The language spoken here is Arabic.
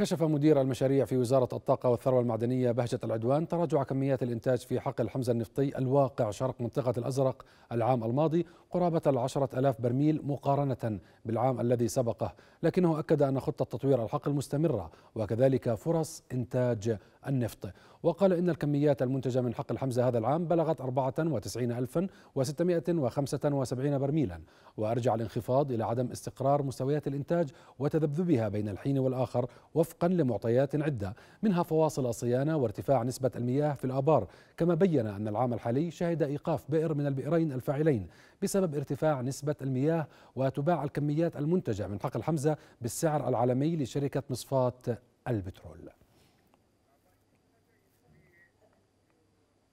كشف مدير المشاريع في وزارة الطاقة والثروة المعدنية بهجة العدوان تراجع كميات الإنتاج في حقل حمزة النفطي الواقع شرق منطقة الأزرق العام الماضي قرابة العشرة ألاف برميل مقارنة بالعام الذي سبقه لكنه أكد أن خطة تطوير الحقل مستمرة وكذلك فرص إنتاج النفط وقال إن الكميات المنتجة من حقل حمزة هذا العام بلغت 94675 برميلا وأرجع الانخفاض إلى عدم استقرار مستويات الإنتاج وتذبذبها بين الحين والآخر وفق وفقا لمعطيات عدة منها فواصل الصيانة وارتفاع نسبة المياه في الآبار كما بين أن العام الحالي شهد إيقاف بئر من البئرين الفاعلين بسبب ارتفاع نسبة المياه وتباع الكميات المنتجة من حقل حمزة بالسعر العالمي لشركة مصفات البترول